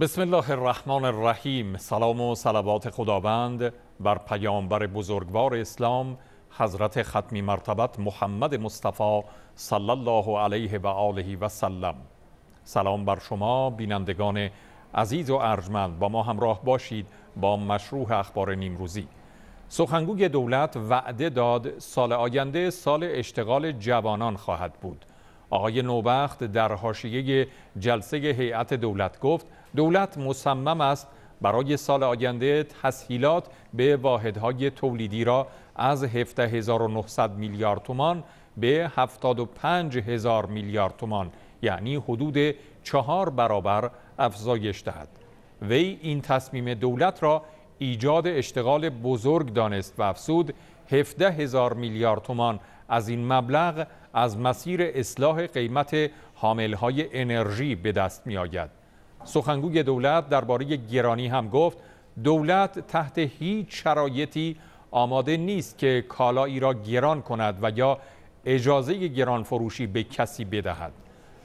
بسم الله الرحمن الرحیم سلام و صلوات خداوند بر پیامبر بزرگوار اسلام حضرت ختمی مرتبت محمد مصطفی صلی الله علیه و آله و سلم سلام بر شما بینندگان عزیز و ارجمند با ما همراه باشید با مشروع اخبار نیمروزی سخنگوی دولت وعده داد سال آینده سال اشتغال جوانان خواهد بود آقای نوبخت در حاشیه جلسه هیئت دولت گفت دولت مصمم است برای سال آینده تسهیلات به واحدهای تولیدی را از 17900 میلیارد تومان به 75000 میلیارد تومان یعنی حدود چهار برابر افزایش دهد وی این تصمیم دولت را ایجاد اشتغال بزرگ دانست و افسود 17000 میلیارد تومان از این مبلغ از مسیر اصلاح قیمت حاملهای انرژی به دست می آید. سخنگوی دولت درباره گرانی هم گفت دولت تحت هیچ شرایطی آماده نیست که کالایی را گران کند و یا اجازه گران فروشی به کسی بدهد.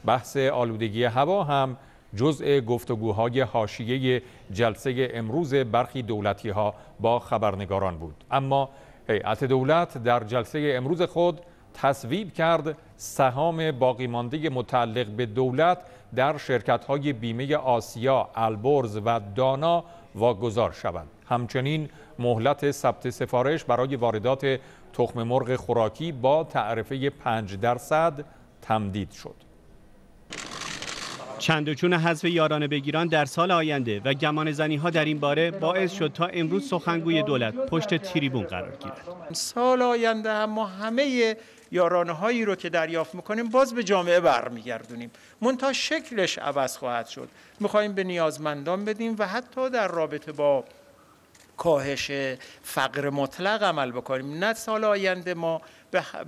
بحث آلودگی هوا هم جزء گفتگوهای حاشیه جلسه امروز برخی دولتی ها با خبرنگاران بود اما هیئت دولت در جلسه امروز خود تصویب کرد سهام باقیمانده متعلق به دولت در شرکت های بیمه آسیا، البرز و دانا واگذار شوند. همچنین مهلت ثبت سفارش برای واردات تخم مرغ خوراکی با تعرفه 5 درصد تمدید شد. چند و چون حذف یارانه بگیران در سال آینده و گمان زنی ها در این باره باعث شد تا امروز سخنگوی دولت پشت تریبون قرار گیرد سال آینده هم ما همه یارانه هایی رو که دریافت میکنیم باز به جامعه برمیگردونیم منتها شکلش عوض خواهد شد میخواییم به نیازمندان بدیم و حتی در رابطه با کاهش فقر مطلق عمل بکنیم نه سال آینده ما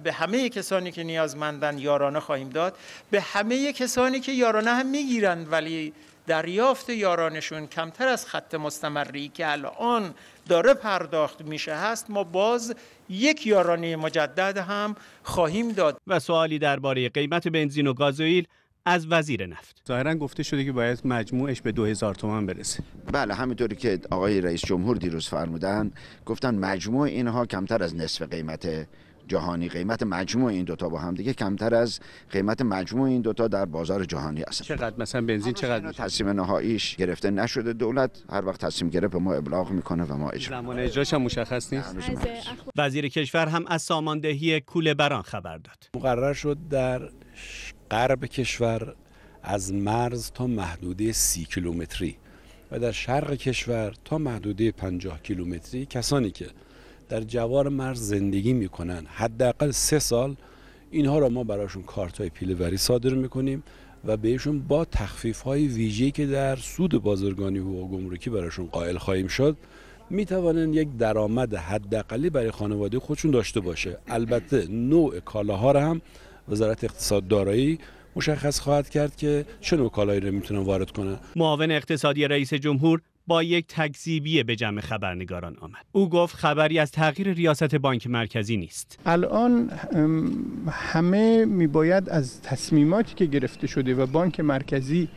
به همه کسانی که نیازمندن یارانه خواهیم داد به همه کسانی که یارانه هم میگیرند ولی دریافت یارانشون کمتر از خط مستمری که الان داره پرداخت میشه هست ما باز یک یارانه مجدد هم خواهیم داد و سوالی درباره قیمت بنزین و گازوئیل از وزیر نفت ظاهرا گفته شده که باید مجموعش به 2000 تومان برسه بله همینطوری که آقای رئیس جمهور دیروز فرمودن گفتن مجموع اینها کمتر از نصف قیمت جهانی قیمت مجموع این دوتا با هم دیگه کمتر از قیمت مجموع این دوتا در بازار جهانی است. چقدر مثلا بنزین چقدر تصمیم نهاییش گرفته نشده دولت هر وقت تصمیم گرفت به ما ابلاغ میکنه و ما اجرا زمان اجراش هم مشخص نیست وزیر کشور هم از ساماندهی کوله بران خبر داد مقرر شد در غرب کشور از مرز تا محدوده سی کیلومتری و در شرق کشور تا محدوده 50 کیلومتری کسانی که در جوار مرز زندگی میکنن حداقل سه سال اینها را ما براشون کارت های پیلهوری صادر میکنیم و بهشون با تخفیف های ویژه‌ای که در سود بازرگانی و گمرکی براشون قائل خواهیم شد می یک درآمد حداقلی برای خانواده خودشون داشته باشه البته نوع کالاها را هم وزارت اقتصاد دارایی مشخص خواهد کرد که چه نوع کالایی را میتونن وارد کنن معاون اقتصادی رئیس جمهور با یک تکذیبی به جمع خبرنگاران آمد او گفت خبری از تغییر ریاست بانک مرکزی نیست الان همه میباید از تصمیماتی که گرفته شده و بانک مرکزی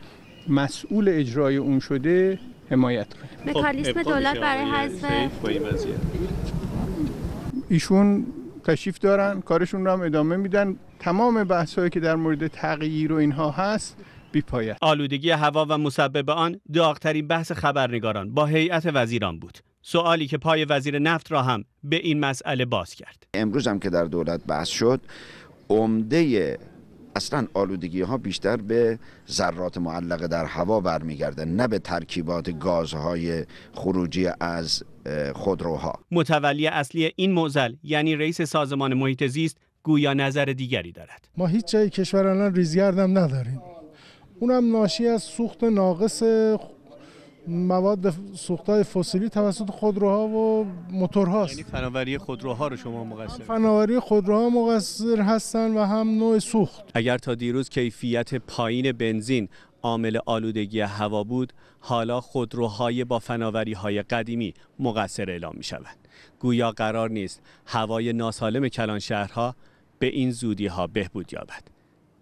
مسئول اجرای اون شده حمایت کنه مکانیسم خب، دولت برای حذف ایشون تشریف دارن کارشون رو هم ادامه میدن تمام بحثایی که در مورد تغییر و اینها هست بیپایه آلودگی هوا و مسبب آن داغترین بحث خبرنگاران با هیئت وزیران بود سوالی که پای وزیر نفت را هم به این مسئله باز کرد امروز هم که در دولت بحث شد عمده اصلا آلودگی ها بیشتر به ذرات معلقه در هوا برمیگرده نه به ترکیبات گازهای خروجی از خودروها متولی اصلی این معضل یعنی رئیس سازمان محیط زیست گویا نظر دیگری دارد ما هیچ جای کشور الان ریزگردم نداریم اونم ناشی از سوخت ناقص مواد سوختای فسیلی توسط خودروها و موتورهاست یعنی فناوری خودروها رو شما مقصر فناوری خودروها مقصر هستن و هم نوع سوخت اگر تا دیروز کیفیت پایین بنزین عامل آلودگی هوا بود حالا خودروهای با فناوری های قدیمی مقصر اعلام می شود گویا قرار نیست هوای ناسالم کلان شهرها به این زودی ها بهبود یابد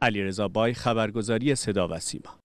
علیرضا بای خبرگزاری صدا و سیما